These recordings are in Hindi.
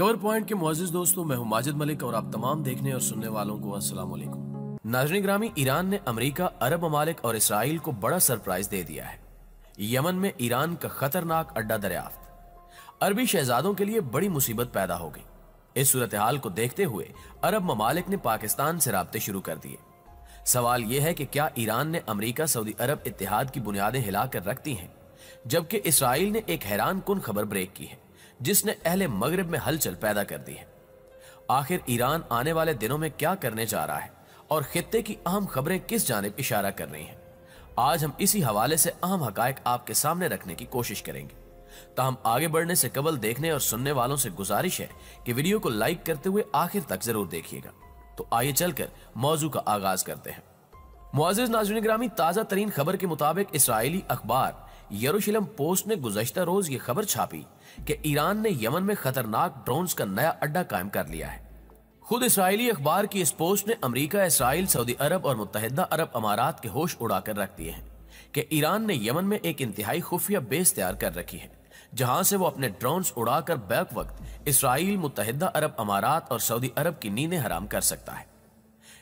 कवर पॉइंट के मोजिज दोस्तों मैं हूं माजिद मलिक और आप तमाम देखने और सुनने वालों को अस्सलाम वालेकुम नाजन ग्रामी ईरान ने अमरीका अरब ममालिक और इसराइल को बड़ा सरप्राइज दे दिया है यमन में ईरान का खतरनाक अड्डा दरियाफ्त अरबी शहजादों के लिए बड़ी मुसीबत पैदा हो गई इस सूरत हाल को देखते हुए अरब ममालिक ने पाकिस्तान से रबते शुरू कर दिए सवाल यह है कि क्या ईरान ने अमरीका सऊदी अरब इतिहाद की बुनियादें हिलाकर रख दी हैं जबकि इसराइल ने एक हैरान कन खबर ब्रेक की है जिसने अहले मगरब में हलचल पैदा कर दी है आखिर ईरान आने वाले दिनों में क्या करने जा रहा है और खत्े की अहम खबरें किस जानब इशारा कर रही हैं आज हम इसी हवाले से अहम हक आपके सामने रखने की कोशिश करेंगे ताहम आगे बढ़ने से कबल देखने और सुनने वालों से गुजारिश है कि वीडियो को लाइक करते हुए आखिर तक जरूर देखिएगा तो आइए चलकर मौजू का आगाज करते हैं मुआज नाजन ग्रामी ताज़ा तरीन खबर के मुताबिक इसराइली अखबार यरूशलेम पोस्ट ने गुजश्ता रोज ये खबर छापी कि ईरान ने यमन में खतरनाक ड्रोन्स का नया अड्डा कायम कर लिया है खुद इसराइली अखबार की इस पोस्ट ने अमरीका इसराइल सऊदी अरब और मुतहदा अरब अमारात के होश उड़ाकर रख दिए हैं कि ईरान ने यमन में एक इंतहाई खुफिया बेस तैयार कर रखी है जहां से वो अपने ड्रोन्स उड़ाकर बैक वक्त इसराइल मुतहदा अरब अमारात और सऊदी अरब की नींदें हराम कर सकता है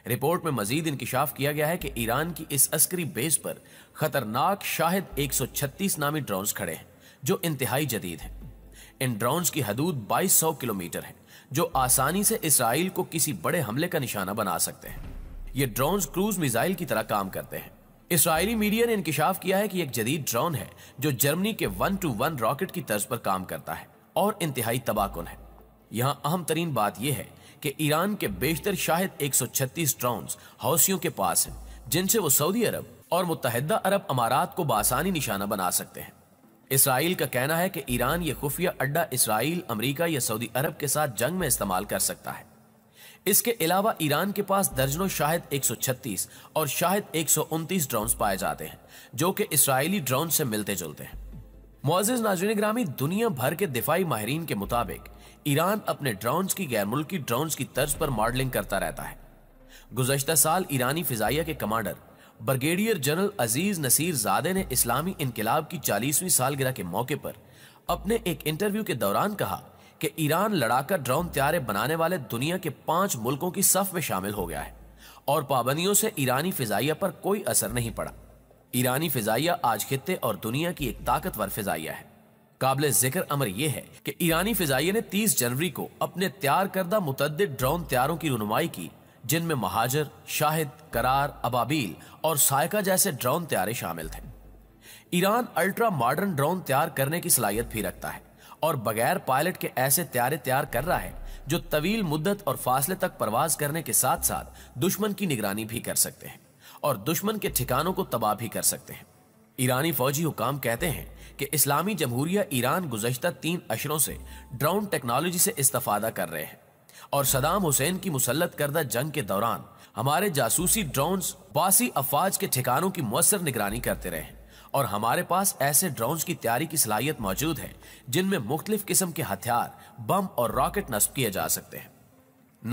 रिपोर्ट में मजीद इंकशाफ किया गया है कि ईरान की इस अस्करी बेस पर खतरनाक शाहिद 136 नामी ड्रोन्स खड़े हैं जो इंतहाई जदीद हैं इन ड्रोन्स की हदूद 2200 किलोमीटर है जो आसानी से इसराइल को किसी बड़े हमले का निशाना बना सकते हैं ये ड्रोन्स क्रूज मिजाइल की तरह काम करते हैं इसराइली मीडिया ने इंकशाफ किया है कि एक जदीद ड्रोन है जो जर्मनी के वन टू वन रॉकेट की तर्ज पर काम करता है और इंतहाई तबाहकुन है यहाँ अहम तरीन बात यह है कि ईरान के बेशतर शाहिद 136 ड्रोन्स हौसियों के पास हैं जिनसे वो सऊदी अरब और मुतहदा अरब अमारात को बासानी निशाना बना सकते हैं इसराइल का कहना है कि ईरान ये खुफिया अड्डा इसराइल अमरीका या सऊदी अरब के साथ जंग में इस्तेमाल कर सकता है इसके अलावा ईरान के पास दर्जनों शाहिद 136 और शाहिद 129 ड्रोन्स पाए जाते हैं जो कि इसराइली ड्रोन से मिलते जुलते हैं मुआज नाजरीन ग्रामी दुनिया भर के दिफाई माहरीन के मुताबिक ईरान अपने ड्रोन्स की गैर मुल्की ड्रोन्स की तर्ज पर मॉडलिंग करता रहता है गुजशत साल ईरानी फिजाइया के commander brigadier general Aziz Nasirzadeh ने इस्लामी इनकलाब की चालीसवीं सालगिरह के मौके पर अपने एक इंटरव्यू के दौरान कहा कि ईरान लड़ाकर ड्रोन त्यारे बनाने वाले दुनिया के पांच मुल्कों की सफ में शामिल हो गया है और पाबंदियों से ईरानी फिजाइया पर कोई असर नहीं पड़ा ईरानी फिजाइया आज खत्े और दुनिया की एक ताकतवर फिजाइया है काबिल जिक्र अमर यह है कि ईरानी फिजाइये ने 30 जनवरी को अपने तैयार करदा मुतद ड्रोन तैयारों की रुनमाई की जिनमें महाजर शाहिद करार अबाबील और सायका जैसे ड्रोन तैयारे शामिल थे ईरान अल्ट्रा मॉडर्न ड्रोन तैयार करने की सलाहियत भी रखता है और बगैर पायलट के ऐसे त्यारे तैयार कर रहा है जो तवील मुद्दत और फासले तक परवाज करने के साथ साथ दुश्मन की निगरानी भी कर सकते हैं और दुश्मन के ठिकानों को तबाह भी कर सकते हैं ईरानी फौजी हुकाम कहते हैं कि इस्लामी जमहूरिया ईरान गुजशत तीन अशरों से ड्रोन टेक्नोलॉजी से इस्तफादा कर रहे हैं और सदाम हुसैन की मुसलत करदा जंग के दौरान हमारे जासूसी ड्रोन बासी अफवाज के ठिकानों की मौसर निगरानी करते रहे और हमारे पास ऐसे ड्रोन की तैयारी की सलाहियत मौजूद है जिनमें मुख्तलिफ किस्म के हथियार बम और रॉकेट नस्ब किए जा सकते हैं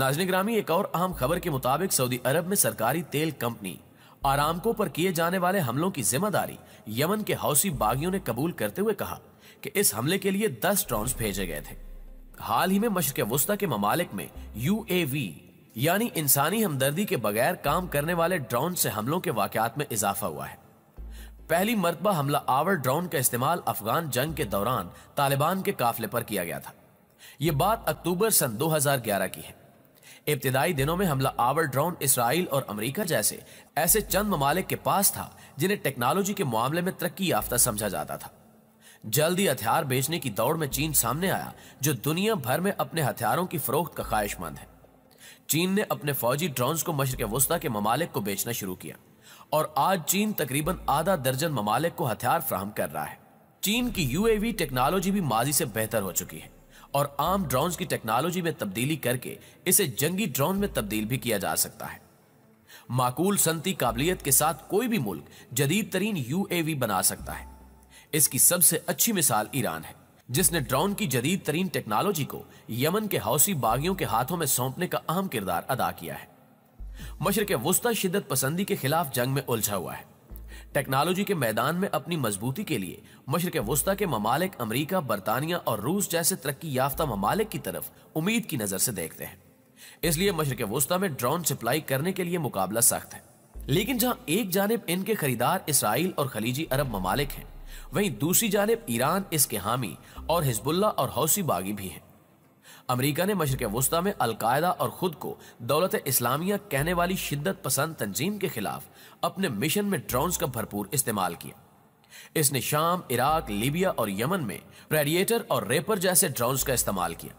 नाजन एक और अहम खबर के मुताबिक सऊदी अरब में सरकारी तेल कंपनी आरामको पर किए जाने वाले हमलों की जिम्मेदारी यमन के हौसी बागियों ने कबूल करते हुए कहा कि इस हमले के लिए दस ड्रोन भेजे गए थे हाल ही में मशरक वस्ता के ममालिक में यू यानी इंसानी हमदर्दी के बगैर काम करने वाले ड्रोन से हमलों के वाकत में इजाफा हुआ है पहली मरतबा हमला आवर ड्रोन का इस्तेमाल अफगान जंग के दौरान तालिबान के काफले पर किया गया था यह बात अक्टूबर सन 2011 की है इब्तदाई दिनों में हमला आवर ड्रोन इसराइल और अमरीका जैसे ऐसे चंद ममालिक के पास था जिन्हें टेक्नोलॉजी के मामले में तरक्की याफ्ता समझा जाता था जल्दी हथियार बेचने की दौड़ में चीन सामने आया जो दुनिया भर में अपने हथियारों की फरोख्त का ख्वाहिशमंद है चीन ने अपने फौजी ड्रोन को मशरक वस्ती के ममालिक को बेचना शुरू किया और आज चीन तकरीबन आधा दर्जन ममालिक को हथियार फ्राहम कर रहा है चीन की यूएवी टेक्नोलॉजी भी माजी से बेहतर हो चुकी है और आम ड्रोन की टेक्नोलॉजी में तब्दीली करके इसे जंगी ड्रोन में तब्दील भी किया जा सकता है माकूल संति काबिलियत के साथ कोई भी मुल्क जदीद तरीन यूएवी बना सकता है इसकी सबसे अच्छी मिसाल ईरान है जिसने ड्रोन की जदीद तरीन टेक्नोलॉजी को यमन के हौसी बागियों के हाथों में सौंपने का अहम किरदार अदा किया है मशरक वस्ता शिदत पसंदी के खिलाफ जंग में उलझा हुआ है टेक्नोलॉजी के मैदान में अपनी मजबूती के लिए मशरक वस्ता के ममालिक अमरीका बरतानिया और रूस जैसे तरक्की याफ्ता ममालिक की तरफ उम्मीद की नज़र से देखते हैं इसलिए मशरक वस्ता में ड्रोन सप्लाई करने के लिए मुकाबला सख्त है लेकिन जहां एक जानब इनके खरीदार इसराइल और खलीजी अरब ममालिक हैं वहीं दूसरी जानब ईरान इसके हामी और हिजबुल्ला और हौसी बागी भी हैं अमरीका ने मशरक वस्ती में अलकायदा और खुद को दौलत इस्लामिया कहने वाली शिद्दत पसंद तंजीम के खिलाफ अपने मिशन में ड्रोन्स का भरपूर इस्तेमाल किया इसने शाम इराक लीबिया और यमन में प्रेडिएटर और रेपर जैसे ड्रोन्स का इस्तेमाल किया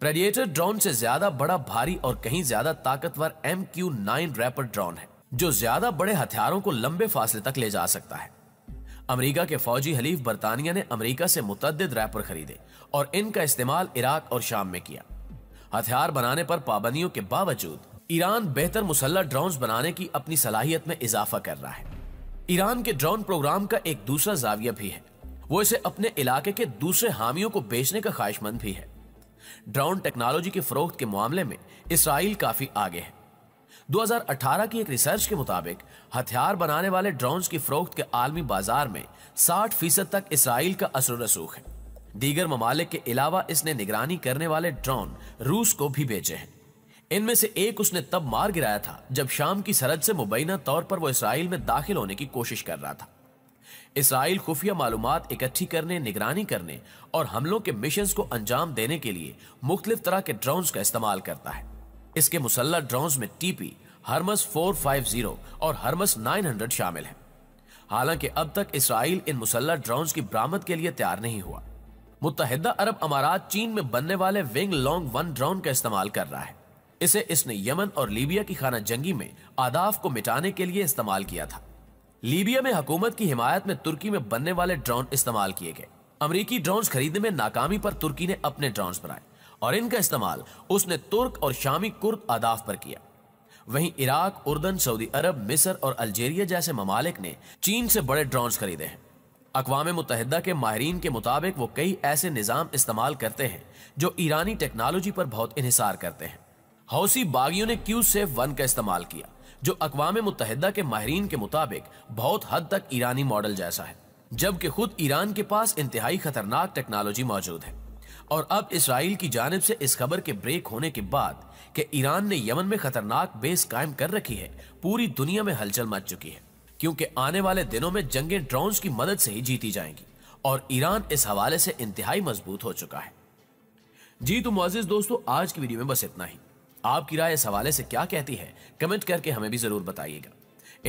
प्रेडिएटर ड्रोन से ज्यादा बड़ा भारी और कहीं ज्यादा ताकतवर M Q nine reaper drone है जो ज्यादा बड़े हथियारों को लंबे फासले तक ले जा सकता है अमेरिका के फौजी हलीफ बरतानिया ने अमेरिका से मुतद रैपर खरीदे और इनका इस्तेमाल इराक और शाम में किया हथियार बनाने पर पाबंदियों के बावजूद ईरान बेहतर मुसल्ला ड्रोन बनाने की अपनी सलाहियत में इजाफा कर रहा है ईरान के ड्रोन प्रोग्राम का एक दूसरा जाविया भी है वो इसे अपने इलाके के दूसरे हामियों को बेचने का ख्वाहिशमंद भी है ड्रोन टेक्नोलॉजी की फरोख्त के मामले में इसराइल काफी आगे है 2018 की एक रिसर्च के मुताबिक हथियार बनाने वाले ड्रोन्स की फरोख्त के आलमी बाजार में 60 फीसद तक इसराइल का असर रसूख है दीगर ममालिक के अलावा इसने निगरानी करने वाले ड्रोन रूस को भी बेचे हैं इनमें से एक उसने तब मार गिराया था जब शाम की सरहद से मुबैना तौर पर वो इसराइल में दाखिल होने की कोशिश कर रहा था इसराइल खुफिया मालूम इकट्ठी करने निगरानी करने और हमलों के मिशन को अंजाम देने के लिए मुख्तलिफ तरह के ड्रोन का इस्तेमाल करता है इसके मुसल्ला ड्रोन्स में टीपी हरमस 450 और हरमस 900 शामिल हैं हालांकि अब तक इसराइल इन मुसल्ला ड्रोन्स की बरामद के लिए तैयार नहीं हुआ मुतहदा अरब अमारात चीन में बनने वाले विंग लॉन्ग वन ड्रोन का इस्तेमाल कर रहा है इसे इसने यमन और लीबिया की खाना जंगी में आदाफ को मिटाने के लिए इस्तेमाल किया था लीबिया में हुकूमत की हिमायत में तुर्की में बनने वाले ड्रोन इस्तेमाल किए गए अमरीकी ड्रोन खरीदने में नाकामी पर तुर्की ने अपने ड्रोन बनाए और इनका इस्तेमाल उसने तुर्क और शामी कुर्द आदाफ पर किया वहीं इराक उर्दन सऊदी अरब मिस्र और अल्जेरिया जैसे ममालिक ने चीन से बड़े ड्रोन्स खरीदे हैं अकवा मुतहदा के माहरीन के मुताबिक वो कई ऐसे निज़ाम इस्तेमाल करते हैं जो ईरानी टेक्नोलॉजी पर बहुत इहिसार करते हैं हौसी बागियों ने क्यू सेफ वन का इस्तेमाल किया जो अकवा मुतहदा के माहरीन के मुताबिक बहुत हद तक ईरानी मॉडल जैसा है जबकि खुद ईरान के पास इंतहाई खतरनाक टेक्नोलॉजी मौजूद है और अब इसराइल की जानब से इस खबर के ब्रेक होने के बाद कि ईरान ने यमन में खतरनाक बेस कायम कर रखी है पूरी दुनिया में हलचल मच चुकी है क्योंकि आने वाले दिनों में जंगे ड्रोन की मदद से ही जीती जाएंगी और ईरान इस हवाले से इंतहाई मजबूत हो चुका है जी तो मोजिज दोस्तों आज की वीडियो में बस इतना ही आपकी राय इस हवाले से क्या कहती है कमेंट करके हमें भी जरूर बताइएगा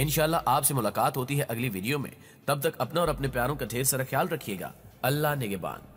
इनशाला आपसे मुलाकात होती है अगली वीडियो में तब तक अपना और अपने प्यारों का ढेर सारा ख्याल रखिएगा अल्लाह निगेबान